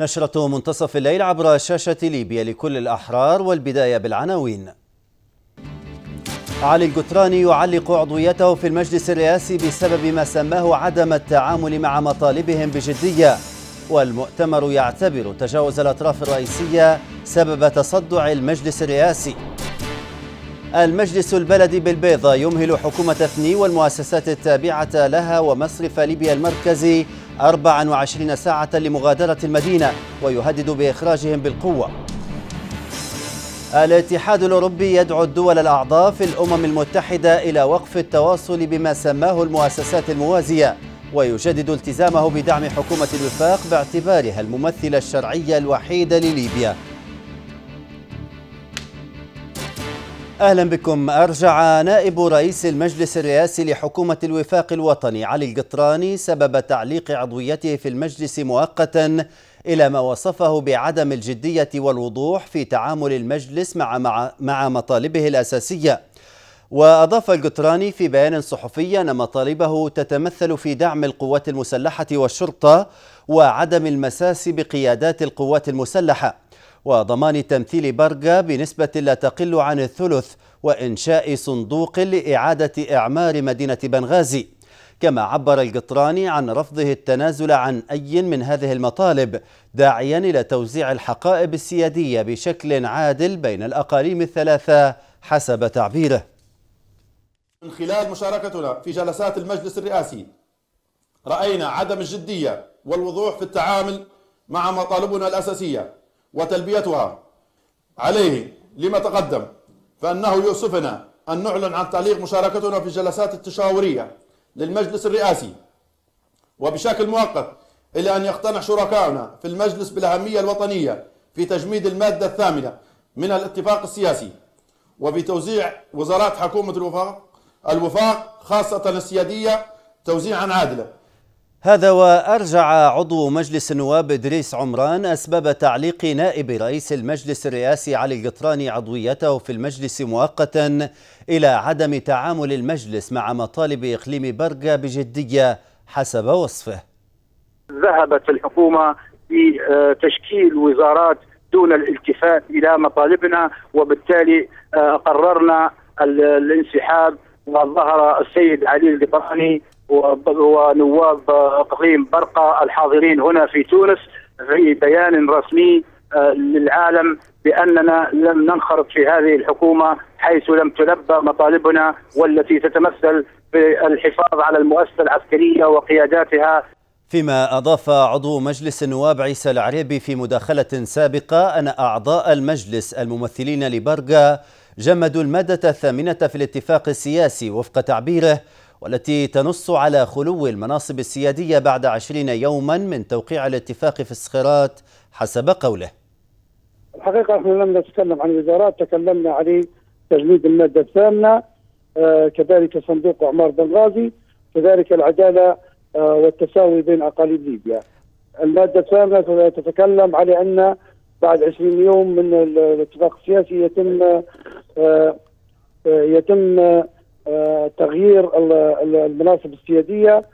نشرة منتصف الليل عبر شاشة ليبيا لكل الأحرار والبداية بالعناوين علي القطراني يعلق عضويته في المجلس الرئاسي بسبب ما سماه عدم التعامل مع مطالبهم بجدية والمؤتمر يعتبر تجاوز الأطراف الرئيسية سبب تصدع المجلس الرئاسي المجلس البلدي بالبيضة يمهل حكومة ثني والمؤسسات التابعة لها ومصرف ليبيا المركزي 24 ساعة لمغادرة المدينة ويهدد بإخراجهم بالقوة الاتحاد الأوروبي يدعو الدول الأعضاء في الأمم المتحدة إلى وقف التواصل بما سماه المؤسسات الموازية ويجدد التزامه بدعم حكومة الوفاق باعتبارها الممثلة الشرعية الوحيدة لليبيا أهلا بكم أرجع نائب رئيس المجلس الرئاسي لحكومة الوفاق الوطني علي القطراني سبب تعليق عضويته في المجلس مؤقتا إلى ما وصفه بعدم الجدية والوضوح في تعامل المجلس مع, مع, مع مطالبه الأساسية وأضاف القطراني في بيان صحفي أن مطالبه تتمثل في دعم القوات المسلحة والشرطة وعدم المساس بقيادات القوات المسلحة وضمان تمثيل برقة بنسبة لا تقل عن الثلث وإنشاء صندوق لإعادة إعمار مدينة بنغازي كما عبر القطراني عن رفضه التنازل عن أي من هذه المطالب داعيا إلى توزيع الحقائب السيادية بشكل عادل بين الأقاليم الثلاثة حسب تعبيره من خلال مشاركتنا في جلسات المجلس الرئاسي رأينا عدم الجدية والوضوح في التعامل مع مطالبنا الأساسية وتلبيتها عليه لما تقدم فأنه يؤسفنا أن نعلن عن تعليق مشاركتنا في الجلسات التشاورية للمجلس الرئاسي وبشكل مؤقت إلى أن يقتنع شركاؤنا في المجلس بالأهمية الوطنية في تجميد المادة الثامنة من الاتفاق السياسي وفي توزيع وزارات حكومة الوفاق الوفاق خاصة السيادية توزيعا عادلا هذا وأرجع عضو مجلس النواب إدريس عمران أسباب تعليق نائب رئيس المجلس الرئاسي علي القطراني عضويته في المجلس مؤقتا إلى عدم تعامل المجلس مع مطالب إقليم برقة بجدية حسب وصفه ذهبت الحكومة بتشكيل آه، وزارات دون الالتفات إلى مطالبنا وبالتالي آه، قررنا الانسحاب وظهر السيد علي القطراني ونواب اقليم برقه الحاضرين هنا في تونس في بيان رسمي آه، للعالم باننا لم ننخرط في هذه الحكومه حيث لم تلبى مطالبنا والتي تتمثل بالحفاظ على المؤسسه العسكريه وقياداتها فيما أضاف عضو مجلس النواب عيسى العريبي في مداخلة سابقة أن أعضاء المجلس الممثلين لبرقة جمدوا المادة الثامنة في الاتفاق السياسي وفق تعبيره والتي تنص على خلو المناصب السيادية بعد عشرين يوما من توقيع الاتفاق في الصخرات حسب قوله الحقيقة احنا لم نتكلم عن وزارات تكلمنا عن تجميد المادة الثامنة آه، كذلك صندوق اعمار بنغازي كذلك العدالة آه، والتساوي بين اقاليم ليبيا المادة الثامنة تتكلم على أن بعد 20 يوم من الاتفاق السياسي يتم آه، يتم آه، تغيير المناصب السياديه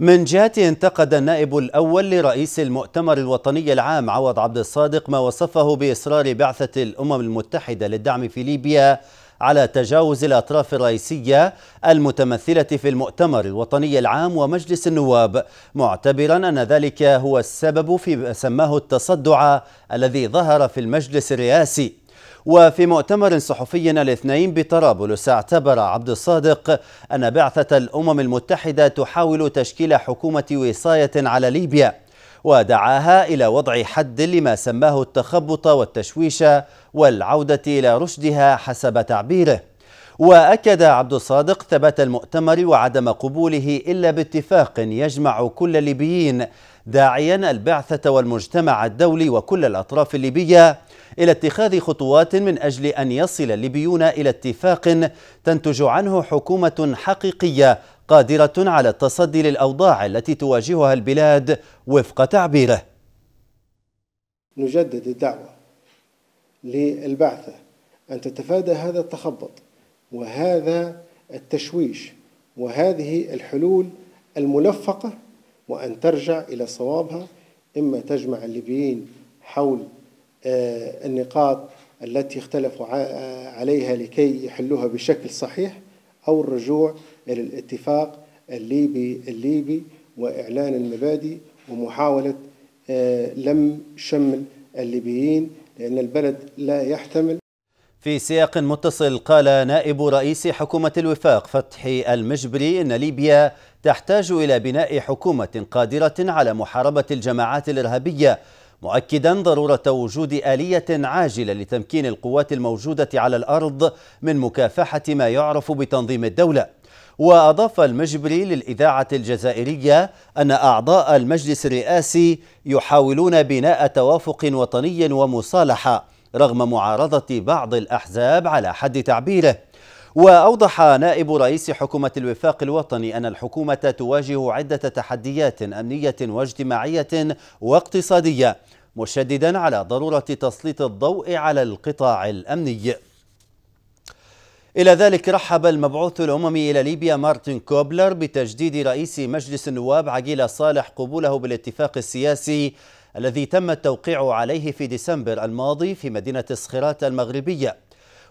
من جهته انتقد النائب الأول لرئيس المؤتمر الوطني العام عوض عبد الصادق ما وصفه بإصرار بعثة الأمم المتحدة للدعم في ليبيا على تجاوز الأطراف الرئيسية المتمثلة في المؤتمر الوطني العام ومجلس النواب معتبرا أن ذلك هو السبب في سماه التصدع الذي ظهر في المجلس الرئاسي وفي مؤتمر صحفي الاثنين بطرابلس اعتبر عبد الصادق أن بعثة الأمم المتحدة تحاول تشكيل حكومة وصاية على ليبيا ودعاها إلى وضع حد لما سماه التخبط والتشويش والعودة إلى رشدها حسب تعبيره وأكد عبد الصادق ثبات المؤتمر وعدم قبوله إلا باتفاق يجمع كل الليبيين داعيا البعثة والمجتمع الدولي وكل الأطراف الليبية إلى اتخاذ خطوات من أجل أن يصل الليبيون إلى اتفاق تنتج عنه حكومة حقيقية قادرة على التصدي للأوضاع التي تواجهها البلاد وفق تعبيره نجدد الدعوة للبعثة أن تتفادى هذا التخبط وهذا التشويش وهذه الحلول الملفقة وأن ترجع إلى صوابها إما تجمع الليبيين حول آه، النقاط التي اختلفوا آه، عليها لكي يحلوها بشكل صحيح أو الرجوع إلى الاتفاق الليبي الليبي وإعلان المبادئ ومحاولة آه، لم شمل الليبيين لأن البلد لا يحتمل في سياق متصل قال نائب رئيس حكومة الوفاق فتحي المجبري إن ليبيا تحتاج إلى بناء حكومة قادرة على محاربة الجماعات الإرهابية مؤكدا ضرورة وجود آلية عاجلة لتمكين القوات الموجودة على الأرض من مكافحة ما يعرف بتنظيم الدولة وأضاف المجبري للإذاعة الجزائرية أن أعضاء المجلس الرئاسي يحاولون بناء توافق وطني ومصالحة رغم معارضة بعض الأحزاب على حد تعبيره وأوضح نائب رئيس حكومة الوفاق الوطني أن الحكومة تواجه عدة تحديات أمنية واجتماعية واقتصادية مشددا على ضرورة تسليط الضوء على القطاع الأمني إلى ذلك رحب المبعوث الأممي إلى ليبيا مارتن كوبلر بتجديد رئيس مجلس النواب عقيل صالح قبوله بالاتفاق السياسي الذي تم التوقيع عليه في ديسمبر الماضي في مدينة صخيرات المغربية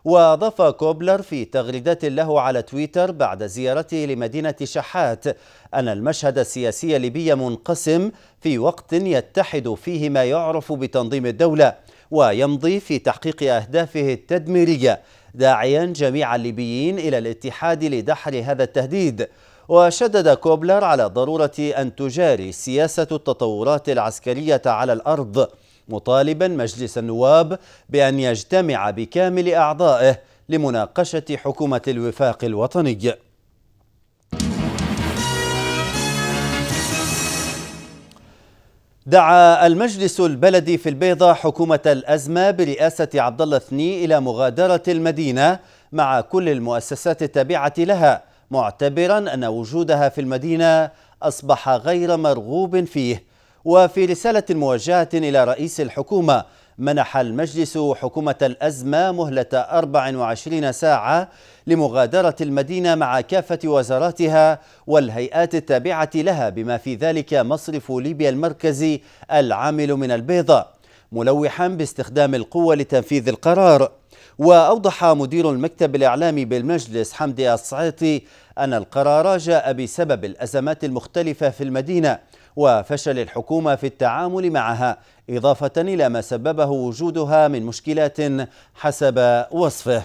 وأضاف كوبلر في تغريدة له على تويتر بعد زيارته لمدينة شحات أن المشهد السياسي الليبي منقسم في وقت يتحد فيه ما يعرف بتنظيم الدولة ويمضي في تحقيق أهدافه التدميرية داعيا جميع الليبيين إلى الاتحاد لدحر هذا التهديد وشدد كوبلر على ضرورة أن تجاري سياسة التطورات العسكرية على الأرض مطالبا مجلس النواب بأن يجتمع بكامل أعضائه لمناقشة حكومة الوفاق الوطني دعا المجلس البلدي في البيضة حكومة الأزمة برئاسة عبدالله الثني ثني إلى مغادرة المدينة مع كل المؤسسات التابعة لها معتبرا أن وجودها في المدينة أصبح غير مرغوب فيه وفي رسالة موجهة إلى رئيس الحكومة منح المجلس حكومة الأزمة مهلة 24 ساعة لمغادرة المدينة مع كافة وزاراتها والهيئات التابعة لها بما في ذلك مصرف ليبيا المركزي العامل من البيضة ملوحا باستخدام القوة لتنفيذ القرار وأوضح مدير المكتب الإعلامي بالمجلس حمدي الصعيطي أن القرار جاء بسبب الأزمات المختلفة في المدينة وفشل الحكومة في التعامل معها إضافة إلى ما سببه وجودها من مشكلات حسب وصفه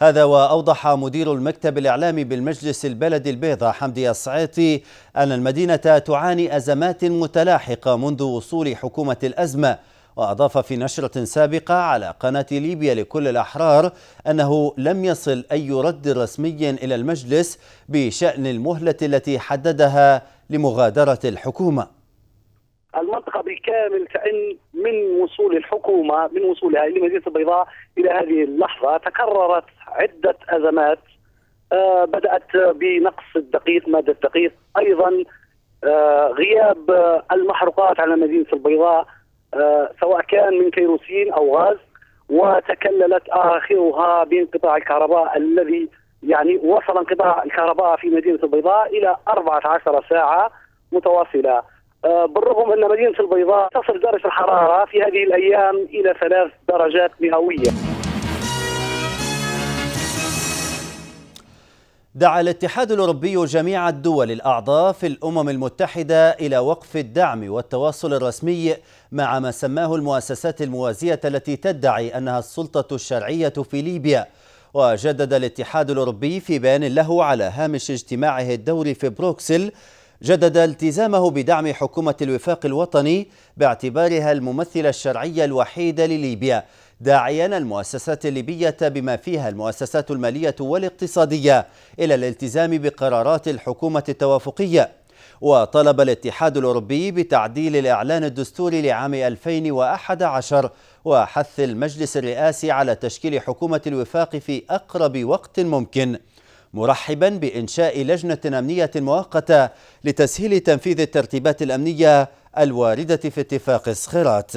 هذا وأوضح مدير المكتب الإعلامي بالمجلس البلدي البيضاء حمدي الصعيطي أن المدينة تعاني أزمات متلاحقة منذ وصول حكومة الأزمة وأضاف في نشرة سابقة على قناة ليبيا لكل الأحرار أنه لم يصل أي رد رسمي إلى المجلس بشأن المهلة التي حددها لمغادرة الحكومة المنطقة بالكامل فإن من وصول الحكومة من وصولها إلى مدينة البيضاء إلى هذه اللحظة تكررت عدة أزمات آه، بدأت بنقص الدقيق مادة الدقيق أيضا آه، غياب المحروقات على مدينة البيضاء آه، سواء كان من كيروسين أو غاز وتكللت آخرها بانقطاع الكهرباء الذي يعني وصل انقطاع الكهرباء في مدينه البيضاء الى 14 ساعه متواصله آه، بالرغم ان مدينه البيضاء تصل درجه الحراره في هذه الايام الى ثلاث درجات مئويه. دعا الاتحاد الاوروبي جميع الدول الاعضاء في الامم المتحده الى وقف الدعم والتواصل الرسمي مع ما سماه المؤسسات الموازيه التي تدعي انها السلطه الشرعيه في ليبيا وجدد الاتحاد الأوروبي في بيان له على هامش اجتماعه الدوري في بروكسل جدد التزامه بدعم حكومة الوفاق الوطني باعتبارها الممثلة الشرعية الوحيدة لليبيا داعيا المؤسسات الليبية بما فيها المؤسسات المالية والاقتصادية إلى الالتزام بقرارات الحكومة التوافقية وطلب الاتحاد الأوروبي بتعديل الإعلان الدستوري لعام 2011 وحث المجلس الرئاسي على تشكيل حكومة الوفاق في أقرب وقت ممكن مرحبا بإنشاء لجنة أمنية مؤقتة لتسهيل تنفيذ الترتيبات الأمنية الواردة في اتفاق الصخرات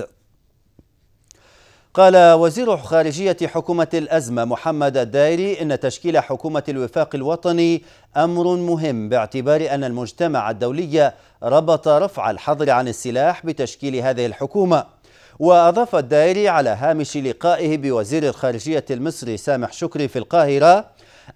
قال وزير خارجية حكومة الأزمة محمد الدائري إن تشكيل حكومة الوفاق الوطني أمر مهم باعتبار أن المجتمع الدولي ربط رفع الحظر عن السلاح بتشكيل هذه الحكومة وأضاف الدائري على هامش لقائه بوزير الخارجية المصري سامح شكري في القاهرة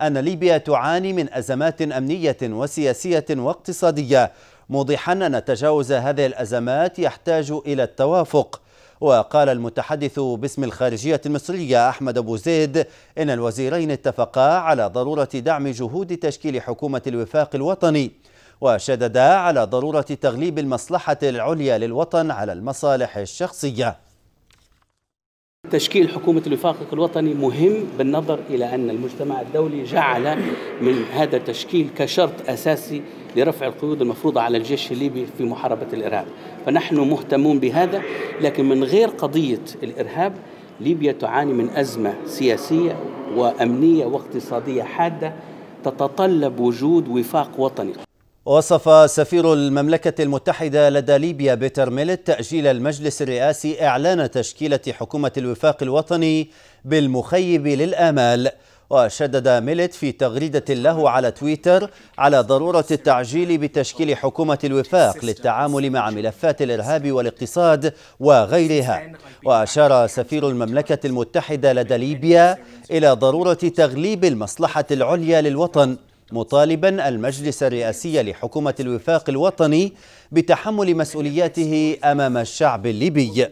أن ليبيا تعاني من أزمات أمنية وسياسية واقتصادية موضحا أن تجاوز هذه الأزمات يحتاج إلى التوافق وقال المتحدث باسم الخارجية المصرية أحمد أبو زيد إن الوزيرين اتفقا على ضرورة دعم جهود تشكيل حكومة الوفاق الوطني وشددا على ضرورة تغليب المصلحة العليا للوطن على المصالح الشخصية تشكيل حكومة الوفاق الوطني مهم بالنظر إلى أن المجتمع الدولي جعل من هذا التشكيل كشرط أساسي لرفع القيود المفروضة على الجيش الليبي في محاربة الإرهاب فنحن مهتمون بهذا لكن من غير قضية الإرهاب ليبيا تعاني من أزمة سياسية وأمنية واقتصادية حادة تتطلب وجود وفاق وطني وصف سفير المملكة المتحدة لدى ليبيا بيتر ميلت تأجيل المجلس الرئاسي إعلان تشكيلة حكومة الوفاق الوطني بالمخيب للآمال وشدد ميلت في تغريدة له على تويتر على ضرورة التعجيل بتشكيل حكومة الوفاق للتعامل مع ملفات الإرهاب والاقتصاد وغيرها وأشار سفير المملكة المتحدة لدى ليبيا إلى ضرورة تغليب المصلحة العليا للوطن مطالبا المجلس الرئاسي لحكومة الوفاق الوطني بتحمل مسؤولياته أمام الشعب الليبي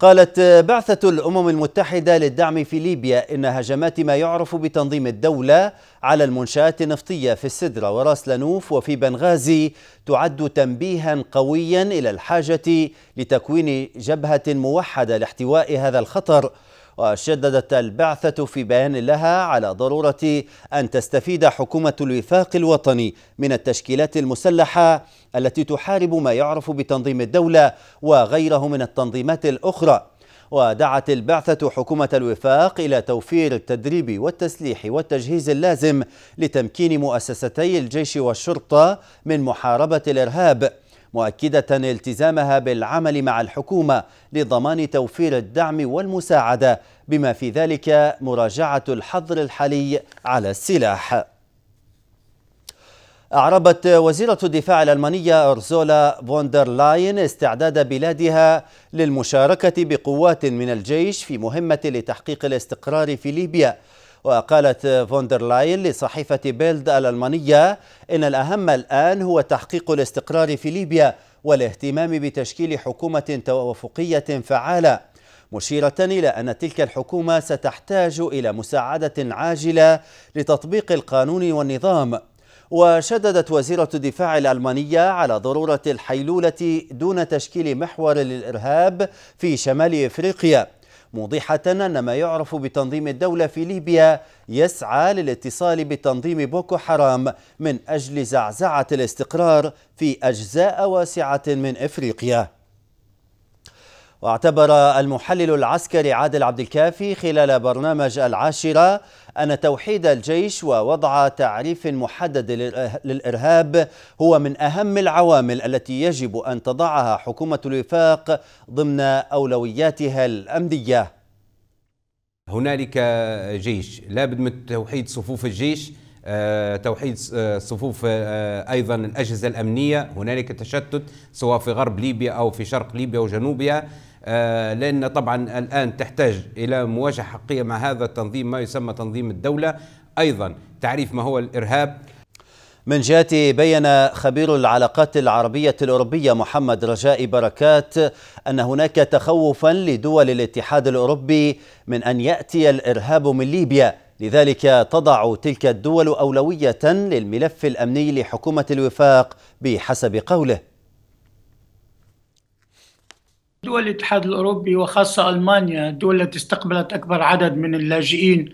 قالت بعثة الأمم المتحدة للدعم في ليبيا إن هجمات ما يعرف بتنظيم الدولة على المنشآت النفطية في السدرة وراس لنوف وفي بنغازي تعد تنبيها قويا إلى الحاجة لتكوين جبهة موحدة لاحتواء هذا الخطر وشددت البعثة في بيان لها على ضرورة أن تستفيد حكومة الوفاق الوطني من التشكيلات المسلحة التي تحارب ما يعرف بتنظيم الدولة وغيره من التنظيمات الأخرى ودعت البعثة حكومة الوفاق إلى توفير التدريب والتسليح والتجهيز اللازم لتمكين مؤسستي الجيش والشرطة من محاربة الإرهاب مؤكدة التزامها بالعمل مع الحكومة لضمان توفير الدعم والمساعدة بما في ذلك مراجعة الحظر الحالي على السلاح أعربت وزيرة الدفاع الألمانية أرزولا فوندر لاين استعداد بلادها للمشاركة بقوات من الجيش في مهمة لتحقيق الاستقرار في ليبيا وقالت فوندرلاين لصحيفة بيلد الألمانية إن الأهم الآن هو تحقيق الاستقرار في ليبيا والاهتمام بتشكيل حكومة توافقية فعالة مشيرة إلى أن تلك الحكومة ستحتاج إلى مساعدة عاجلة لتطبيق القانون والنظام وشددت وزيرة الدفاع الألمانية على ضرورة الحيلولة دون تشكيل محور للإرهاب في شمال إفريقيا موضحة أن ما يعرف بتنظيم الدولة في ليبيا يسعى للاتصال بتنظيم بوكو حرام من أجل زعزعة الاستقرار في أجزاء واسعة من إفريقيا واعتبر المحلل العسكري عادل عبد الكافي خلال برنامج العاشرة أن توحيد الجيش ووضع تعريف محدد للإرهاب هو من أهم العوامل التي يجب أن تضعها حكومة الوفاق ضمن أولوياتها الأمنية هنالك جيش لابد من توحيد صفوف الجيش آه، توحيد آه، صفوف آه، ايضا الاجهزه الامنيه هنالك تشتت سواء في غرب ليبيا او في شرق ليبيا وجنوبها آه، لأن طبعا الآن تحتاج إلى مواجهة حقيقية مع هذا التنظيم ما يسمى تنظيم الدولة أيضا تعريف ما هو الإرهاب من جهته بين خبير العلاقات العربية الأوروبية محمد رجاء بركات أن هناك تخوفا لدول الاتحاد الأوروبي من أن يأتي الإرهاب من ليبيا لذلك تضع تلك الدول أولوية للملف الأمني لحكومة الوفاق بحسب قوله دول الاتحاد الأوروبي وخاصة ألمانيا الدول التي استقبلت أكبر عدد من اللاجئين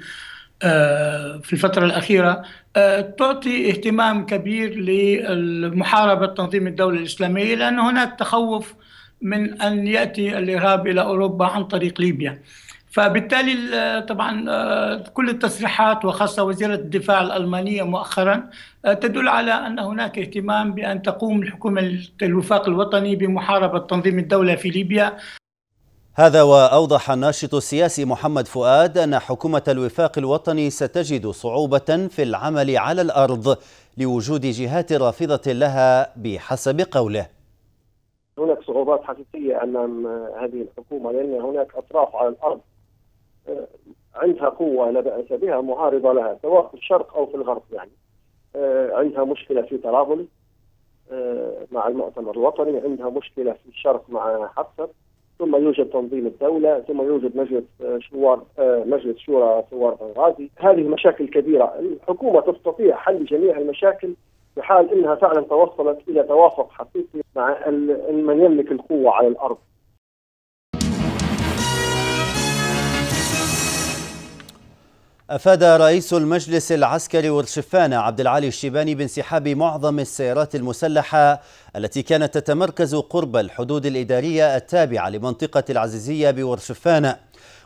آه، في الفترة الأخيرة آه، تعطي اهتمام كبير لمحاربة تنظيم الدولة الإسلامية لأن هناك تخوف من أن يأتي الإرهاب إلى أوروبا عن طريق ليبيا فبالتالي طبعا آه، كل التصريحات وخاصة وزيرة الدفاع الألمانية مؤخرا آه، تدل على أن هناك اهتمام بأن تقوم الحكومة الوفاق الوطني بمحاربة تنظيم الدولة في ليبيا هذا وأوضح الناشط السياسي محمد فؤاد أن حكومة الوفاق الوطني ستجد صعوبة في العمل على الأرض لوجود جهات رافضة لها بحسب قوله هناك صعوبات حقيقية أمام هذه الحكومة لأن هناك أطراف على الأرض آه، عندها قوة لا بأس بها معارضة لها سواء في الشرق أو في الغرب يعني آه، عندها مشكلة في طرابلس آه، مع المؤتمر الوطني عندها مشكلة في الشرق مع حفتر ثم يوجد تنظيم الدولة ثم يوجد مجلس شوار مجلس شورى ثوار بنغازي هذه مشاكل كبيرة الحكومة تستطيع حل جميع المشاكل بحال انها فعلا توصلت الى توافق حقيقي مع من يملك القوه على الارض أفاد رئيس المجلس العسكري والشفان عبد العالي الشيباني بانسحاب معظم السيارات المسلحة التي كانت تتمركز قرب الحدود الإدارية التابعة لمنطقة العزيزية بورشفان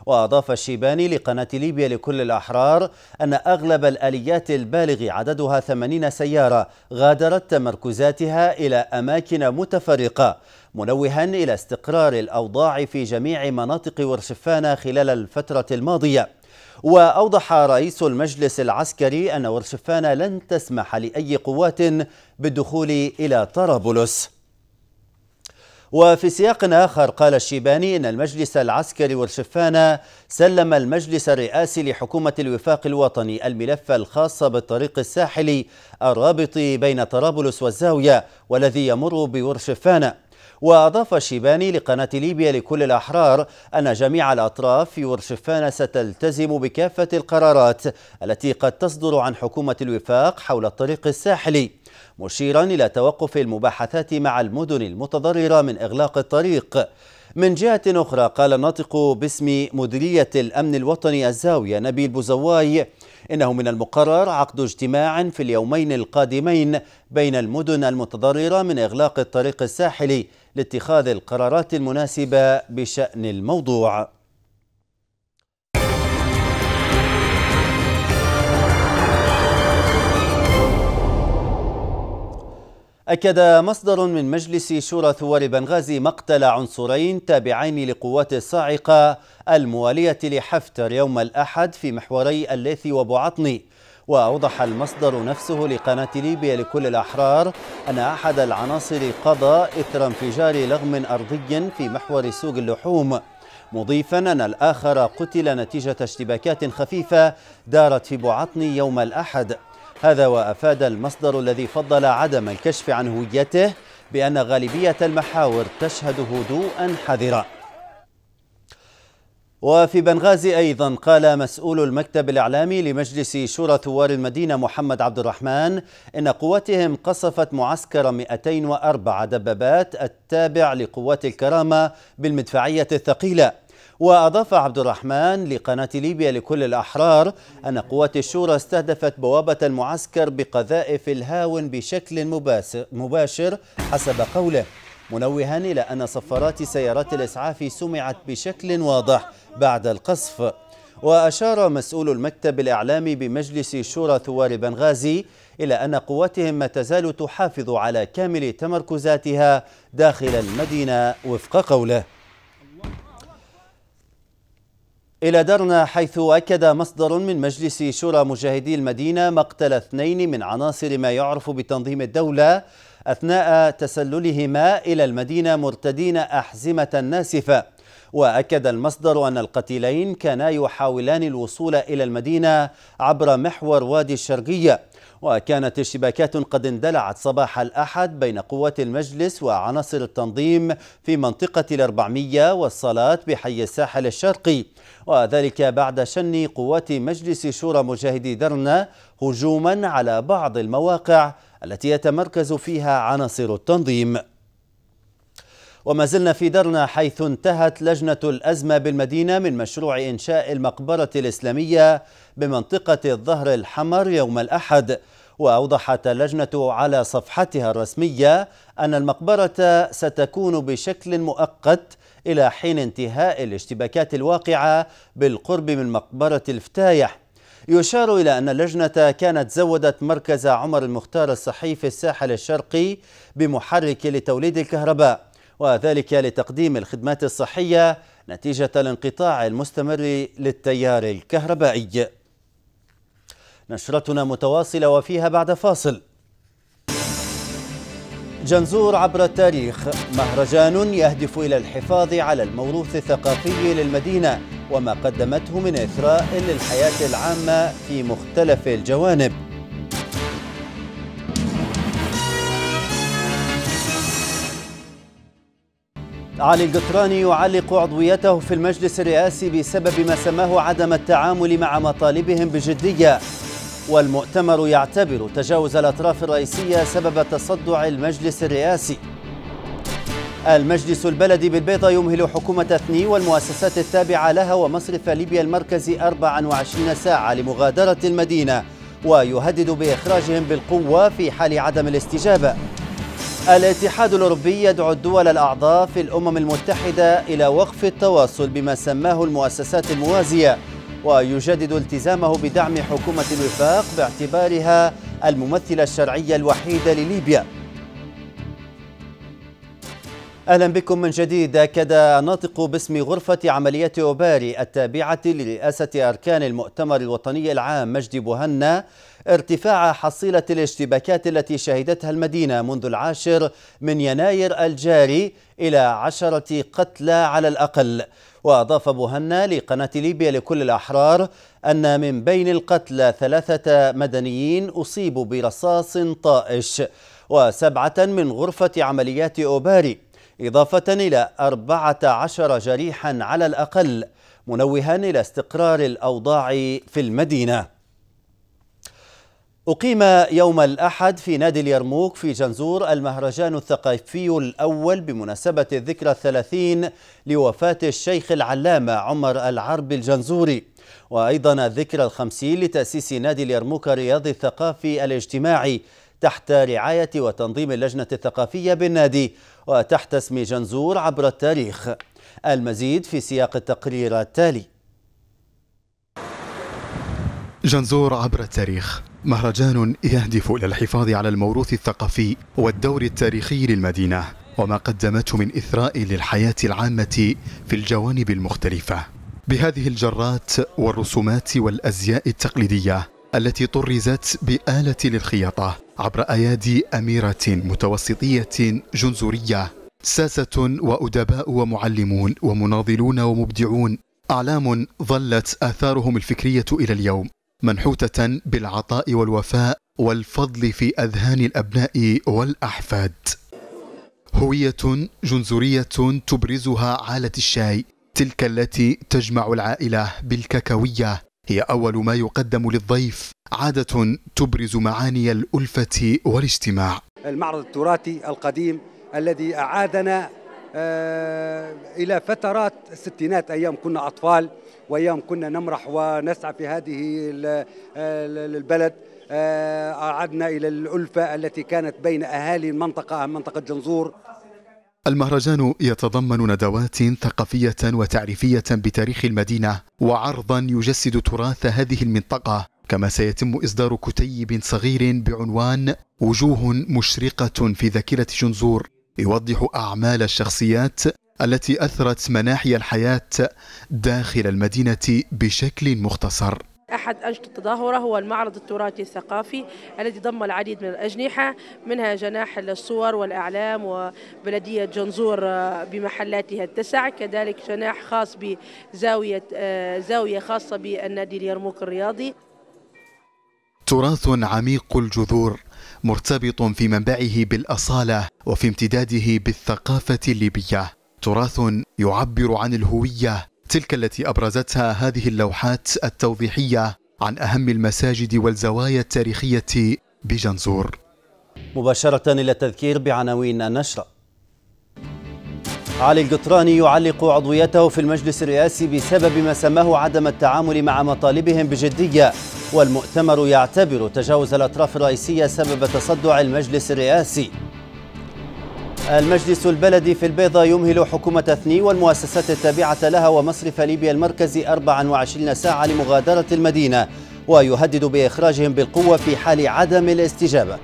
وأضاف الشيباني لقناة ليبيا لكل الأحرار أن أغلب الآليات البالغ عددها 80 سيارة غادرت تمركزاتها إلى أماكن متفرقة منوها إلى استقرار الأوضاع في جميع مناطق ورشفان خلال الفترة الماضية وأوضح رئيس المجلس العسكري أن ورشفان لن تسمح لأي قوات بالدخول إلى طرابلس وفي سياق آخر قال الشيباني إن المجلس العسكري والشفانة سلم المجلس الرئاسي لحكومة الوفاق الوطني الملف الخاص بالطريق الساحلي الرابط بين طرابلس والزاوية والذي يمر بورشفانة وأضاف الشيباني لقناة ليبيا لكل الأحرار أن جميع الأطراف في ورشفان ستلتزم بكافة القرارات التي قد تصدر عن حكومة الوفاق حول الطريق الساحلي مشيرا إلى توقف المباحثات مع المدن المتضررة من إغلاق الطريق من جهة أخرى قال الناطق باسم مديرية الأمن الوطني الزاوية نبيل بوزواي إنه من المقرر عقد اجتماع في اليومين القادمين بين المدن المتضررة من إغلاق الطريق الساحلي لاتخاذ القرارات المناسبة بشأن الموضوع أكد مصدر من مجلس شورى ثوار بنغازي مقتل عنصرين تابعين لقوات الصاعقة الموالية لحفتر يوم الأحد في محوري الليثي وبعطني وأوضح المصدر نفسه لقناة ليبيا لكل الأحرار أن أحد العناصر قضى إثر انفجار لغم أرضي في محور سوق اللحوم مضيفا أن الآخر قتل نتيجة اشتباكات خفيفة دارت في بعطني يوم الأحد هذا وأفاد المصدر الذي فضل عدم الكشف عن هويته بأن غالبية المحاور تشهد هدوءا حذرا وفي بنغازي أيضا قال مسؤول المكتب الإعلامي لمجلس شورى ثوار المدينة محمد عبد الرحمن إن قواتهم قصفت معسكر 204 دبابات التابع لقوات الكرامة بالمدفعية الثقيلة وأضاف عبد الرحمن لقناة ليبيا لكل الأحرار أن قوات الشورى استهدفت بوابة المعسكر بقذائف الهاون بشكل مباشر حسب قوله منوها إلى أن صفارات سيارات الإسعاف سمعت بشكل واضح بعد القصف وأشار مسؤول المكتب الإعلامي بمجلس شورى ثوار بنغازي إلى أن قواتهم ما تزال تحافظ على كامل تمركزاتها داخل المدينة وفق قوله إلى درنا حيث أكد مصدر من مجلس شورى مجاهدي المدينة مقتل اثنين من عناصر ما يعرف بتنظيم الدولة أثناء تسللهما إلى المدينة مرتدين أحزمة ناسفة وأكد المصدر أن القتيلين كانا يحاولان الوصول إلى المدينة عبر محور وادي الشرقية وكانت اشتباكات قد اندلعت صباح الأحد بين قوات المجلس وعناصر التنظيم في منطقة الأربعمية والصلاة بحي الساحل الشرقي وذلك بعد شن قوات مجلس شورى مجاهدي درنا هجوما على بعض المواقع التي يتمركز فيها عناصر التنظيم وما زلنا في درنا حيث انتهت لجنة الأزمة بالمدينة من مشروع إنشاء المقبرة الإسلامية بمنطقة الظهر الحمر يوم الأحد وأوضحت اللجنة على صفحتها الرسمية أن المقبرة ستكون بشكل مؤقت إلى حين انتهاء الاشتباكات الواقعة بالقرب من مقبرة الفتايح يشار إلى أن اللجنة كانت زودت مركز عمر المختار الصحي في الساحل الشرقي بمحرك لتوليد الكهرباء وذلك لتقديم الخدمات الصحية نتيجة الانقطاع المستمر للتيار الكهربائي نشرتنا متواصلة وفيها بعد فاصل جنزور عبر التاريخ مهرجان يهدف إلى الحفاظ على الموروث الثقافي للمدينة وما قدمته من إثراء للحياة العامة في مختلف الجوانب علي القطراني يعلق عضويته في المجلس الرئاسي بسبب ما سماه عدم التعامل مع مطالبهم بجدية والمؤتمر يعتبر تجاوز الأطراف الرئيسية سبب تصدع المجلس الرئاسي المجلس البلدي بالبيضة يمهل حكومة اثني والمؤسسات التابعة لها ومصرف ليبيا المركزي 24 ساعة لمغادرة المدينة ويهدد بإخراجهم بالقوة في حال عدم الاستجابة الاتحاد الأوروبي يدعو الدول الأعضاء في الأمم المتحدة إلى وقف التواصل بما سماه المؤسسات الموازية ويجدد التزامه بدعم حكومة الوفاق باعتبارها الممثلة الشرعية الوحيدة لليبيا أهلا بكم من جديد أكد ناطق باسم غرفة عمليات أوباري التابعة لرئاسة أركان المؤتمر الوطني العام مجدي بوهنا ارتفاع حصيلة الاشتباكات التي شهدتها المدينة منذ العاشر من يناير الجاري إلى عشرة قتلى على الأقل وأضاف بوهنا لقناة ليبيا لكل الأحرار أن من بين القتلى ثلاثة مدنيين أصيبوا برصاص طائش وسبعة من غرفة عمليات أوباري إضافة إلى 14 جريحا على الأقل منوها إلى استقرار الأوضاع في المدينة أقيم يوم الأحد في نادي اليرموك في جنزور المهرجان الثقافي الأول بمناسبة الذكرى الثلاثين لوفاة الشيخ العلامة عمر العرب الجنزوري وأيضا الذكرى الخمسين لتأسيس نادي اليرموك الرياضي الثقافي الاجتماعي تحت رعاية وتنظيم اللجنة الثقافية بالنادي وتحت اسم جنزور عبر التاريخ المزيد في سياق التقرير التالي جنزور عبر التاريخ مهرجان يهدف إلى الحفاظ على الموروث الثقافي والدور التاريخي للمدينة وما قدمته من إثراء للحياة العامة في الجوانب المختلفة بهذه الجرات والرسومات والأزياء التقليدية التي طرزت بآلة للخياطة عبر أيادي أميرة متوسطية جنزورية ساسة وأدباء ومعلمون ومناضلون ومبدعون أعلام ظلت آثارهم الفكرية إلى اليوم منحوته بالعطاء والوفاء والفضل في اذهان الابناء والاحفاد هويه جنزوريه تبرزها عاله الشاي تلك التي تجمع العائله بالكاكاويه هي اول ما يقدم للضيف عاده تبرز معاني الالفه والاجتماع المعرض التراثي القديم الذي اعادنا آه، الى فترات الستينات ايام كنا اطفال وايام كنا نمرح ونسعى في هذه آه، البلد آه، عدنا الى الالفه التي كانت بين اهالي المنطقه منطقه جنزور المهرجان يتضمن ندوات ثقافية وتعريفية بتاريخ المدينة وعرضا يجسد تراث هذه المنطقة كما سيتم إصدار كتيب صغير بعنوان وجوه مشرقة في ذاكرة جنزور يوضح أعمال الشخصيات التي أثرت مناحي الحياة داخل المدينة بشكل مختصر أحد أنشطة التظاهرة هو المعرض التراثي الثقافي الذي ضم العديد من الأجنحة منها جناح الصور والأعلام وبلدية جنزور بمحلاتها التسع كذلك جناح خاص بزاوية آه، زاوية خاصة بالنادي اليرموك الرياضي تراث عميق الجذور مرتبط في منبعه بالاصاله وفي امتداده بالثقافه الليبيه تراث يعبر عن الهويه تلك التي ابرزتها هذه اللوحات التوضيحيه عن اهم المساجد والزوايا التاريخيه بجنزور مباشره الى تذكير بعناوين النشره علي القطراني يعلق عضويته في المجلس الرئاسي بسبب ما سماه عدم التعامل مع مطالبهم بجدية والمؤتمر يعتبر تجاوز الأطراف الرئيسية سبب تصدع المجلس الرئاسي المجلس البلدي في البيضة يمهل حكومة أثني والمؤسسات التابعة لها ومصرف ليبيا المركزي 24 ساعة لمغادرة المدينة ويهدد بإخراجهم بالقوة في حال عدم الاستجابة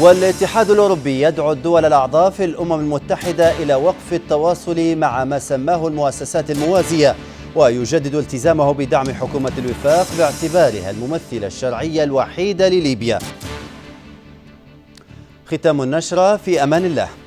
والاتحاد الأوروبي يدعو الدول الأعضاء في الأمم المتحدة إلى وقف التواصل مع ما سماه المؤسسات الموازية ويجدد التزامه بدعم حكومة الوفاق باعتبارها الممثلة الشرعية الوحيدة لليبيا ختام النشرة في أمان الله